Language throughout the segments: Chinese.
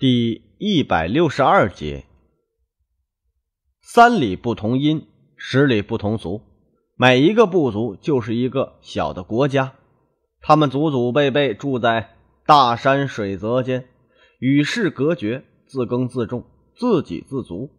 第一百六十二节：三里不同音，十里不同俗。每一个部族就是一个小的国家，他们祖祖辈辈住在大山水泽间，与世隔绝，自耕自种，自给自足。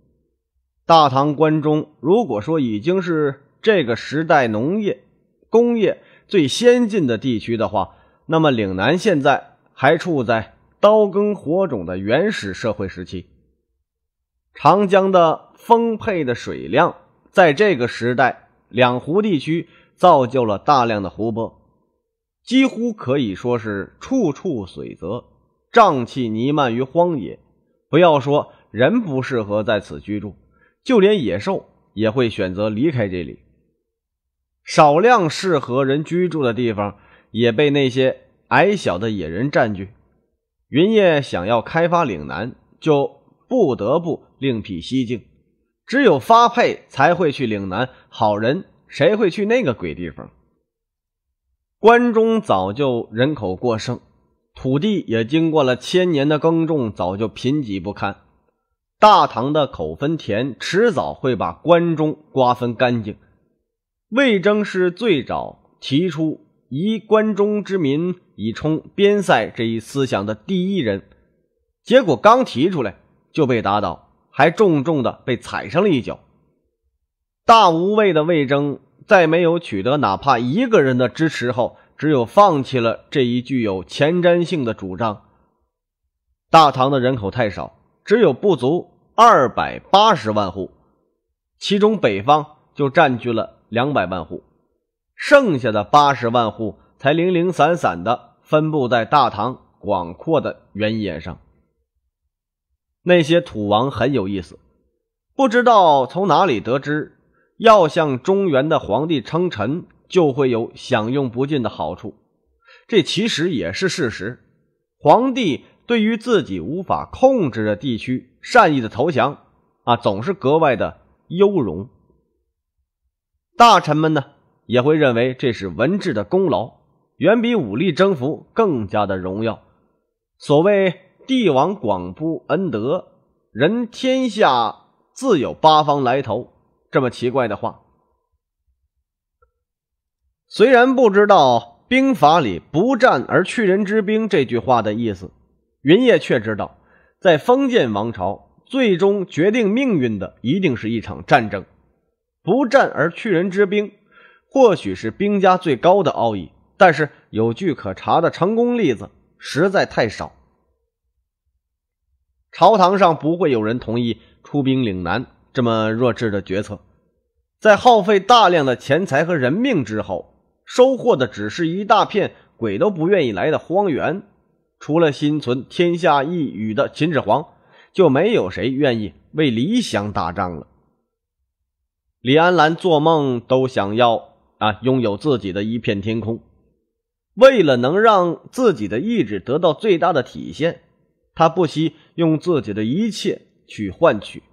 大唐关中，如果说已经是这个时代农业、工业最先进的地区的话，那么岭南现在还处在。刀耕火种的原始社会时期，长江的丰沛的水量，在这个时代，两湖地区造就了大量的湖泊，几乎可以说是处处水泽，瘴气弥漫于荒野。不要说人不适合在此居住，就连野兽也会选择离开这里。少量适合人居住的地方，也被那些矮小的野人占据。云烨想要开发岭南，就不得不另辟蹊径。只有发配才会去岭南，好人谁会去那个鬼地方？关中早就人口过剩，土地也经过了千年的耕种，早就贫瘠不堪。大唐的口分田迟早会把关中瓜分干净。魏征是最早提出以关中之民。以充边塞这一思想的第一人，结果刚提出来就被打倒，还重重的被踩上了一脚。大无畏的魏征在没有取得哪怕一个人的支持后，只有放弃了这一具有前瞻性的主张。大唐的人口太少，只有不足二百八十万户，其中北方就占据了两百万户，剩下的八十万户才零零散散的。分布在大唐广阔的原野上，那些土王很有意思，不知道从哪里得知，要向中原的皇帝称臣，就会有享用不尽的好处。这其实也是事实。皇帝对于自己无法控制的地区，善意的投降啊，总是格外的优容。大臣们呢，也会认为这是文治的功劳。远比武力征服更加的荣耀。所谓“帝王广布恩德，人天下自有八方来投”，这么奇怪的话，虽然不知道兵法里“不战而屈人之兵”这句话的意思，云烨却知道，在封建王朝，最终决定命运的一定是一场战争。不战而屈人之兵，或许是兵家最高的奥义。但是有据可查的成功例子实在太少，朝堂上不会有人同意出兵岭南这么弱智的决策。在耗费大量的钱财和人命之后，收获的只是一大片鬼都不愿意来的荒原。除了心存天下一羽的秦始皇，就没有谁愿意为理想打仗了。李安澜做梦都想要啊，拥有自己的一片天空。为了能让自己的意志得到最大的体现，他不惜用自己的一切去换取。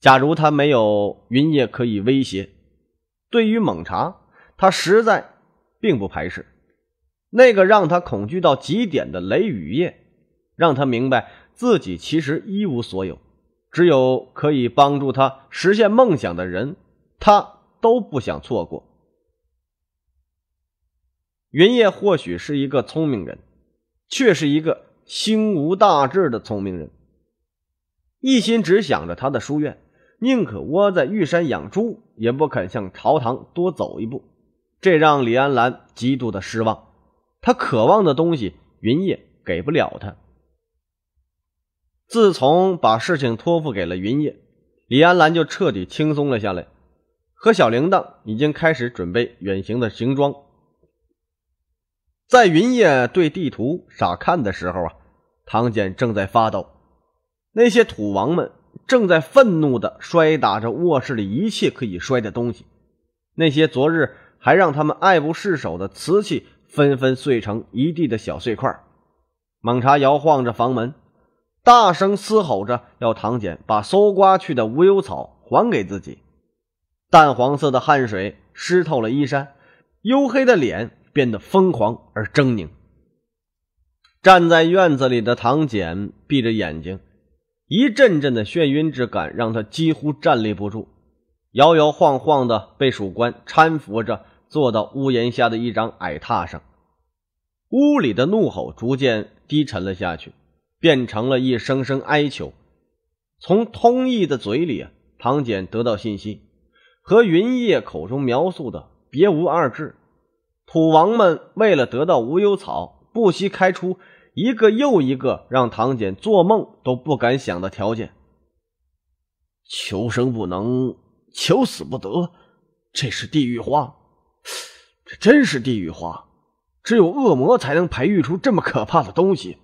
假如他没有云夜可以威胁，对于蒙茶，他实在并不排斥。那个让他恐惧到极点的雷雨夜，让他明白自己其实一无所有，只有可以帮助他实现梦想的人，他都不想错过。云烨或许是一个聪明人，却是一个心无大志的聪明人，一心只想着他的书院，宁可窝在玉山养猪，也不肯向朝堂多走一步，这让李安澜极度的失望。他渴望的东西，云烨给不了他。自从把事情托付给了云烨，李安澜就彻底轻松了下来，和小铃铛已经开始准备远行的行装。在云烨对地图傻看的时候啊，唐简正在发抖。那些土王们正在愤怒的摔打着卧室里一切可以摔的东西。那些昨日还让他们爱不释手的瓷器，纷纷碎成一地的小碎块。猛茶摇晃着房门，大声嘶吼着要唐简把搜刮去的无忧草还给自己。淡黄色的汗水湿透了衣衫，黝黑的脸。变得疯狂而狰狞。站在院子里的唐简闭着眼睛，一阵阵的眩晕之感让他几乎站立不住，摇摇晃晃的被属官搀扶着坐到屋檐下的一张矮榻上。屋里的怒吼逐渐低沉了下去，变成了一声声哀求。从通义的嘴里，唐简得到信息，和云烨口中描述的别无二致。土王们为了得到无忧草，不惜开出一个又一个让唐简做梦都不敢想的条件。求生不能，求死不得，这是地狱花，这真是地狱花，只有恶魔才能培育出这么可怕的东西。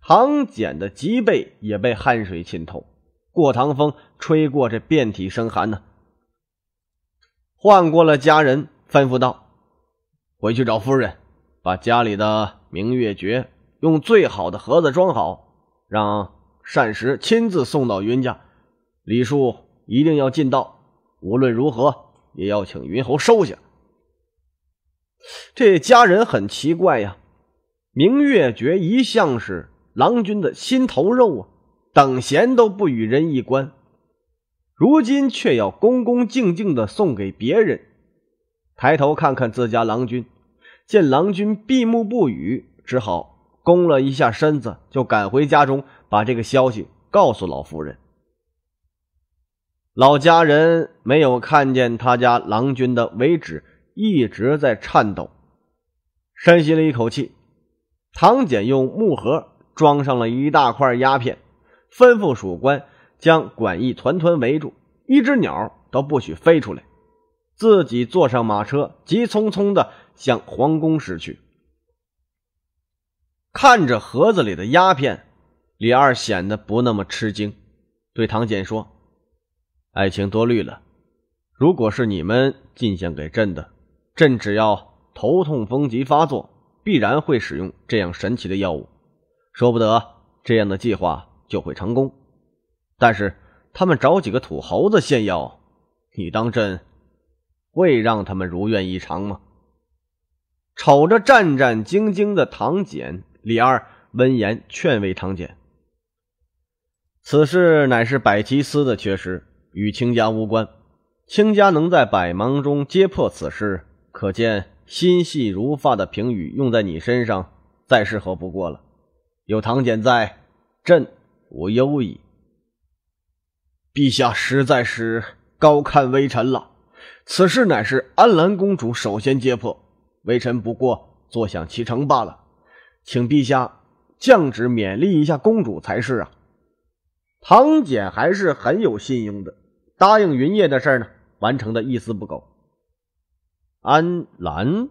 唐简的脊背也被汗水浸透，过堂风吹过，这遍体生寒呢。换过了家人，吩咐道。回去找夫人，把家里的明月诀用最好的盒子装好，让善时亲自送到云家，礼数一定要尽到，无论如何也要请云侯收下。这家人很奇怪呀，明月诀一向是郎君的心头肉啊，等闲都不与人一观，如今却要恭恭敬敬的送给别人。抬头看看自家郎君，见郎君闭目不语，只好弓了一下身子，就赶回家中，把这个消息告诉老夫人。老家人没有看见他家郎君的为止，一直在颤抖。深吸了一口气，唐简用木盒装上了一大块鸦片，吩咐属官将管役团团围住，一只鸟都不许飞出来。自己坐上马车，急匆匆的向皇宫驶去。看着盒子里的鸦片，李二显得不那么吃惊，对唐简说：“爱卿多虑了，如果是你们进献给朕的，朕只要头痛风疾发作，必然会使用这样神奇的药物，说不得这样的计划就会成功。但是他们找几个土猴子献药，你当朕？”会让他们如愿以偿吗？瞅着战战兢兢的唐简，李二闻言劝慰唐简：“此事乃是百奇司的缺失，与卿家无关。卿家能在百忙中揭破此事，可见心细如发的评语用在你身上再适合不过了。有唐简在，朕无忧矣。陛下实在是高看微臣了。”此事乃是安澜公主首先揭破，微臣不过坐享其成罢了。请陛下降旨勉励一下公主才是啊！唐简还是很有信用的，答应云烨的事呢，完成的一丝不苟。安澜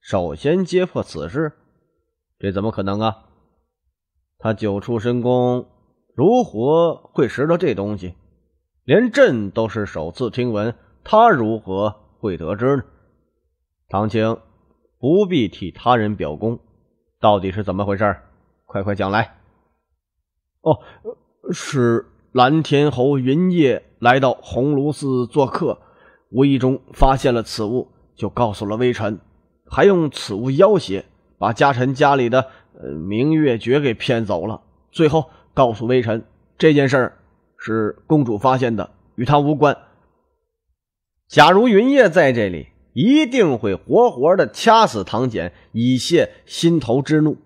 首先揭破此事，这怎么可能啊？他九处深宫，如何会识得这东西？连朕都是首次听闻。他如何会得知呢？唐青不必替他人表功，到底是怎么回事？快快讲来。哦，是蓝天侯云夜来到红炉寺做客，无意中发现了此物，就告诉了微臣，还用此物要挟，把家臣家里的明月诀给骗走了。最后告诉微臣，这件事是公主发现的，与他无关。假如云烨在这里，一定会活活的掐死唐简，以泄心头之怒。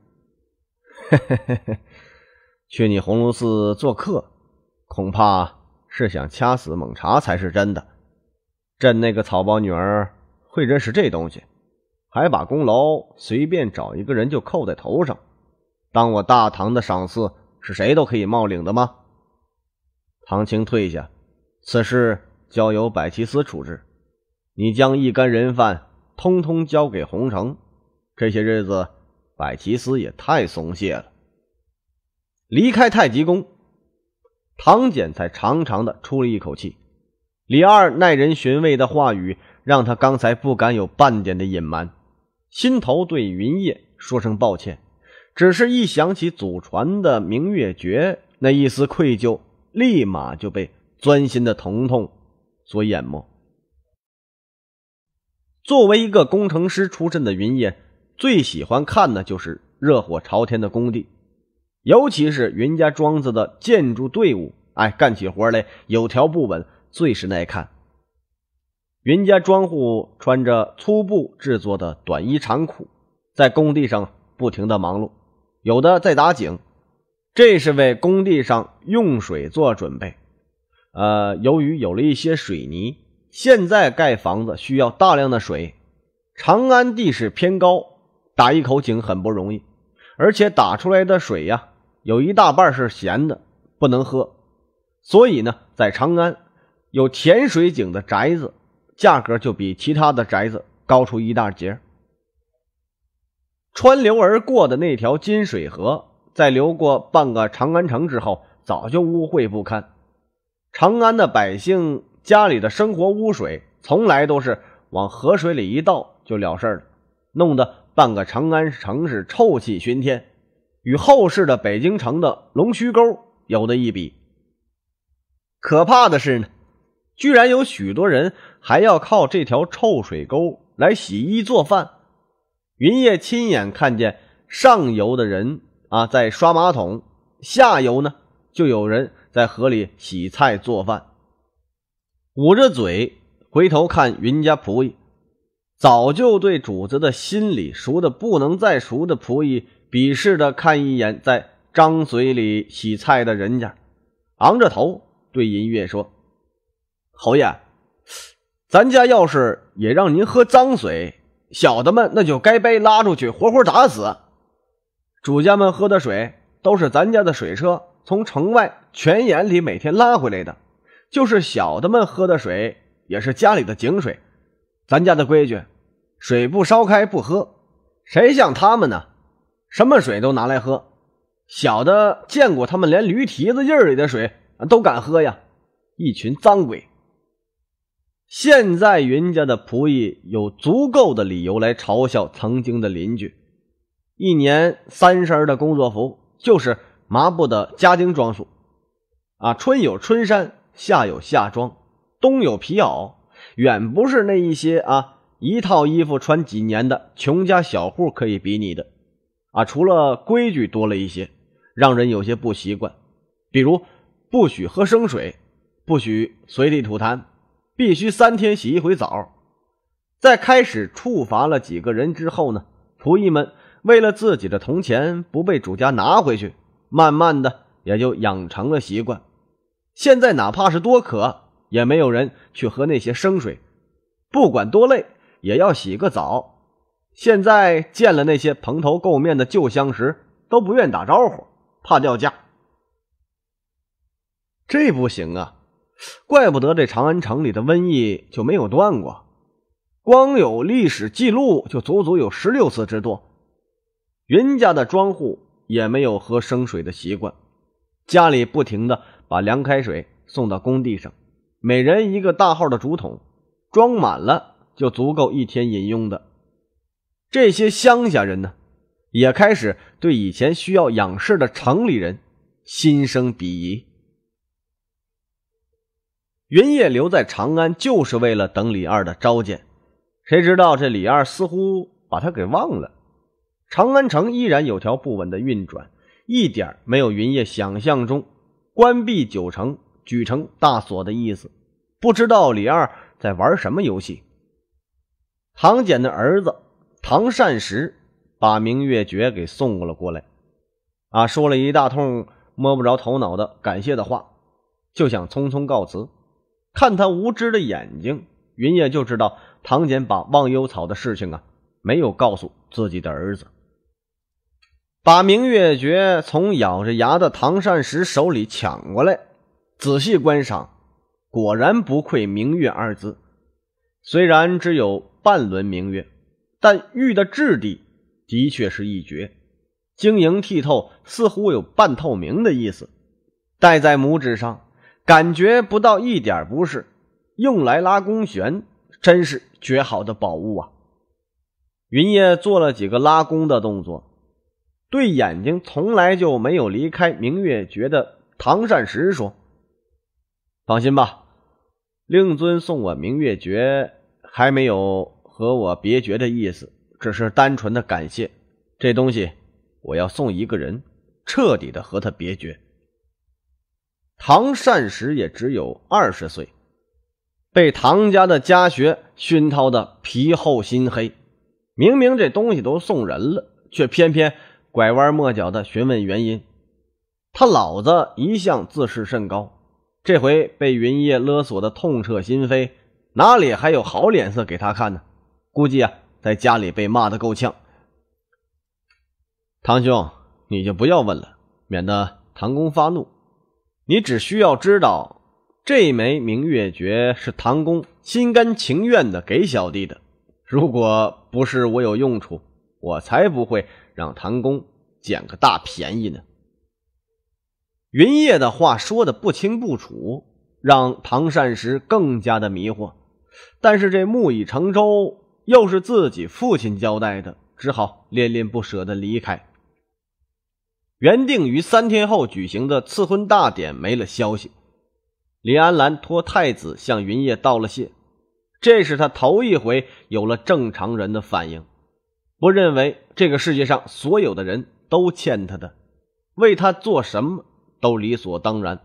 去你鸿胪寺做客，恐怕是想掐死蒙茶才是真的。朕那个草包女儿会认识这东西，还把功劳随便找一个人就扣在头上？当我大唐的赏赐是谁都可以冒领的吗？唐青退下，此事。交由百奇司处置，你将一干人犯通通交给洪城。这些日子，百奇司也太松懈了。离开太极宫，唐简才长长的出了一口气。李二耐人寻味的话语让他刚才不敢有半点的隐瞒，心头对云烨说声抱歉。只是一想起祖传的明月诀，那一丝愧疚立马就被钻心的疼痛。所淹没。作为一个工程师出身的云烟，最喜欢看的就是热火朝天的工地，尤其是云家庄子的建筑队伍，哎，干起活来有条不紊，最是耐看。云家庄户穿着粗布制作的短衣长裤，在工地上不停的忙碌，有的在打井，这是为工地上用水做准备。呃，由于有了一些水泥，现在盖房子需要大量的水。长安地势偏高，打一口井很不容易，而且打出来的水呀，有一大半是咸的，不能喝。所以呢，在长安有甜水井的宅子，价格就比其他的宅子高出一大截。穿流而过的那条金水河，在流过半个长安城之后，早就污秽不堪。长安的百姓家里的生活污水从来都是往河水里一倒就了事儿了，弄得半个长安城是臭气熏天，与后世的北京城的龙须沟有的一比。可怕的是呢，居然有许多人还要靠这条臭水沟来洗衣做饭。云烨亲眼看见上游的人啊在刷马桶，下游呢就有人。在河里洗菜做饭，捂着嘴回头看云家仆役，早就对主子的心里熟的不能再熟的仆役，鄙视的看一眼在张嘴里洗菜的人家，昂着头对银月说：“侯爷，咱家要是也让您喝脏水，小的们那就该被拉出去活活打死。主家们喝的水都是咱家的水车。”从城外泉眼里每天拉回来的，就是小的们喝的水，也是家里的井水。咱家的规矩，水不烧开不喝。谁像他们呢？什么水都拿来喝。小的见过他们，连驴蹄子印里的水都敢喝呀！一群脏鬼。现在云家的仆役有足够的理由来嘲笑曾经的邻居。一年三身的工作服，就是。麻布的家丁装束，啊，春有春衫，夏有夏装，冬有皮袄，远不是那一些啊一套衣服穿几年的穷家小户可以比拟的，啊，除了规矩多了一些，让人有些不习惯，比如不许喝生水，不许随地吐痰，必须三天洗一回澡，在开始处罚了几个人之后呢，仆役们为了自己的铜钱不被主家拿回去。慢慢的也就养成了习惯，现在哪怕是多渴，也没有人去喝那些生水；不管多累，也要洗个澡。现在见了那些蓬头垢面的旧相识，都不愿打招呼，怕掉价。这不行啊！怪不得这长安城里的瘟疫就没有断过，光有历史记录就足足有十六次之多。云家的庄户。也没有喝生水的习惯，家里不停的把凉开水送到工地上，每人一个大号的竹筒，装满了就足够一天饮用的。这些乡下人呢，也开始对以前需要仰视的城里人心生鄙夷。云烨留在长安就是为了等李二的召见，谁知道这李二似乎把他给忘了。长安城依然有条不紊的运转，一点没有云烨想象中关闭九城、举城大锁的意思。不知道李二在玩什么游戏。唐简的儿子唐善时把《明月诀》给送了过来，啊，说了一大通摸不着头脑的感谢的话，就想匆匆告辞。看他无知的眼睛，云烨就知道唐简把忘忧草的事情啊，没有告诉自己的儿子。把明月珏从咬着牙的唐善石手里抢过来，仔细观赏，果然不愧“明月”二字。虽然只有半轮明月，但玉的质地的确是一绝，晶莹剔透，似乎有半透明的意思。戴在拇指上，感觉不到一点不适。用来拉弓弦，真是绝好的宝物啊！云烨做了几个拉弓的动作。对眼睛从来就没有离开《明月诀》的唐善石说：“放心吧，令尊送我《明月诀》，还没有和我别绝的意思，只是单纯的感谢。这东西我要送一个人，彻底的和他别绝。”唐善石也只有二十岁，被唐家的家学熏陶的皮厚心黑，明明这东西都送人了，却偏偏。拐弯抹角的询问原因，他老子一向自视甚高，这回被云烨勒索的痛彻心扉，哪里还有好脸色给他看呢？估计啊，在家里被骂得够呛。唐兄，你就不要问了，免得唐公发怒。你只需要知道，这枚明月诀是唐公心甘情愿的给小弟的。如果不是我有用处，我才不会。让唐公捡个大便宜呢。云烨的话说的不清不楚，让唐善时更加的迷惑。但是这木已成舟，又是自己父亲交代的，只好恋恋不舍的离开。原定于三天后举行的赐婚大典没了消息，李安澜托太子向云烨道了谢，这是他头一回有了正常人的反应。不认为这个世界上所有的人都欠他的，为他做什么都理所当然。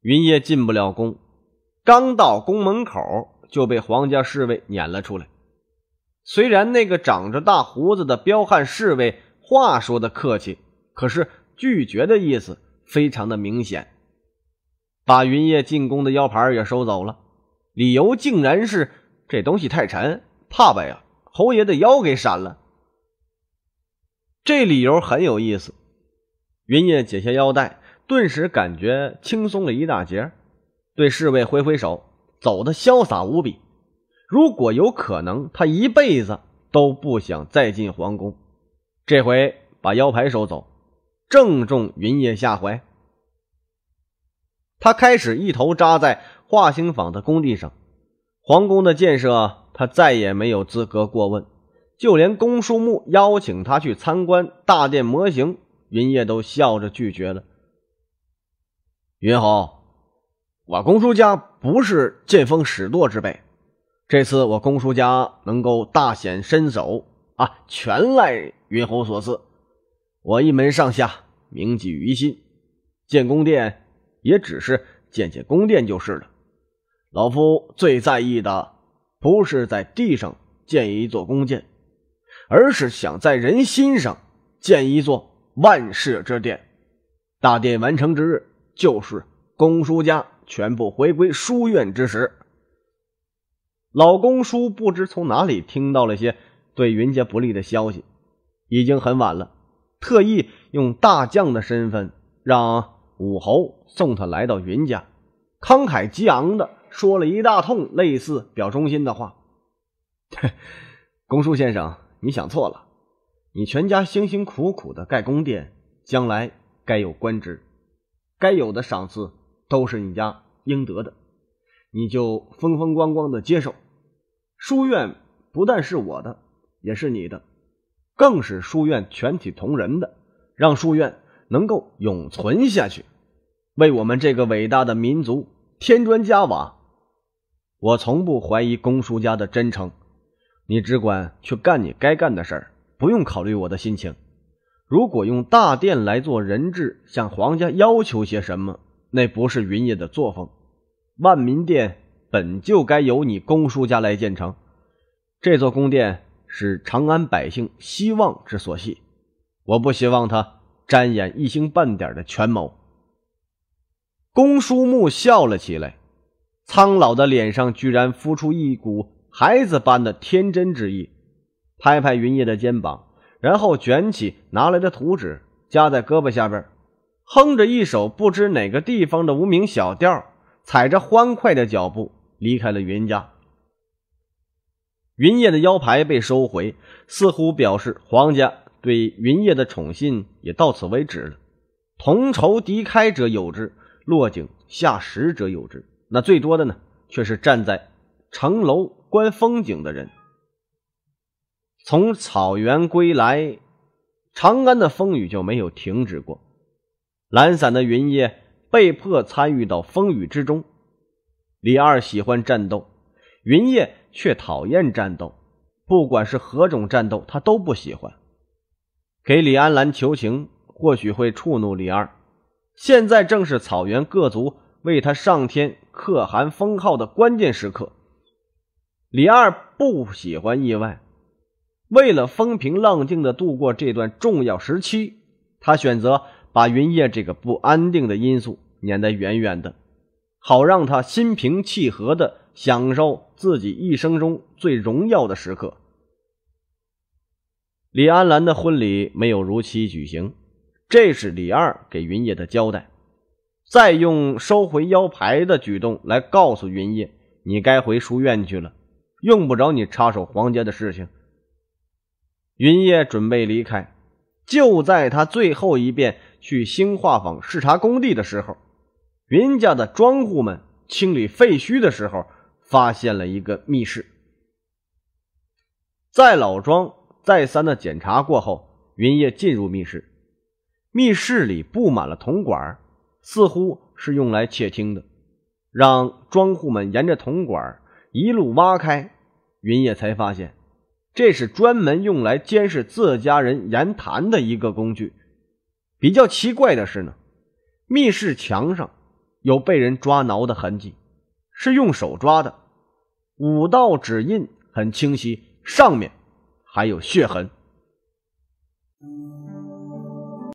云烨进不了宫，刚到宫门口就被皇家侍卫撵了出来。虽然那个长着大胡子的彪悍侍卫话说的客气，可是拒绝的意思非常的明显，把云烨进宫的腰牌也收走了，理由竟然是这东西太沉，怕吧呀。侯爷的腰给闪了，这理由很有意思。云烨解下腰带，顿时感觉轻松了一大截，对侍卫挥挥手，走得潇洒无比。如果有可能，他一辈子都不想再进皇宫。这回把腰牌收走，正中云烨下怀。他开始一头扎在化兴坊的工地上，皇宫的建设。他再也没有资格过问，就连公叔木邀请他去参观大殿模型，云烨都笑着拒绝了。云侯，我公叔家不是见风使舵之辈，这次我公叔家能够大显身手啊，全赖云侯所赐，我一门上下铭记于心。建宫殿也只是建建宫殿就是了，老夫最在意的。不是在地上建一座宫殿，而是想在人心上建一座万世之殿。大殿完成之日，就是公叔家全部回归书院之时。老公叔不知从哪里听到了些对云家不利的消息，已经很晚了，特意用大将的身份让武侯送他来到云家，慷慨激昂的。说了一大通类似表忠心的话，公叔先生，你想错了。你全家辛辛苦苦的盖宫殿，将来该有官职，该有的赏赐都是你家应得的，你就风风光光的接受。书院不但是我的，也是你的，更是书院全体同仁的，让书院能够永存下去，为我们这个伟大的民族添砖加瓦。我从不怀疑公叔家的真诚，你只管去干你该干的事儿，不用考虑我的心情。如果用大殿来做人质，向皇家要求些什么，那不是云烨的作风。万民殿本就该由你公叔家来建成，这座宫殿是长安百姓希望之所系，我不希望它沾染一星半点的权谋。公叔木笑了起来。苍老的脸上居然浮出一股孩子般的天真之意，拍拍云叶的肩膀，然后卷起拿来的图纸夹在胳膊下边，哼着一首不知哪个地方的无名小调，踩着欢快的脚步离开了云家。云叶的腰牌被收回，似乎表示皇家对云叶的宠信也到此为止了。同仇敌忾者有之，落井下石者有之。那最多的呢，却是站在城楼观风景的人。从草原归来，长安的风雨就没有停止过。懒散的云叶被迫参与到风雨之中。李二喜欢战斗，云烨却讨厌战斗，不管是何种战斗，他都不喜欢。给李安澜求情，或许会触怒李二。现在正是草原各族为他上天。可汗封号的关键时刻，李二不喜欢意外。为了风平浪静的度过这段重要时期，他选择把云烨这个不安定的因素撵得远远的，好让他心平气和的享受自己一生中最荣耀的时刻。李安兰的婚礼没有如期举行，这是李二给云烨的交代。再用收回腰牌的举动来告诉云烨，你该回书院去了，用不着你插手黄家的事情。云烨准备离开，就在他最后一遍去兴化坊视察工地的时候，云家的庄户们清理废墟的时候，发现了一个密室。在老庄再三的检查过后，云烨进入密室，密室里布满了铜管。似乎是用来窃听的，让庄户们沿着铜管一路挖开，云野才发现，这是专门用来监视自家人言谈的一个工具。比较奇怪的是呢，密室墙上有被人抓挠的痕迹，是用手抓的，五道指印很清晰，上面还有血痕。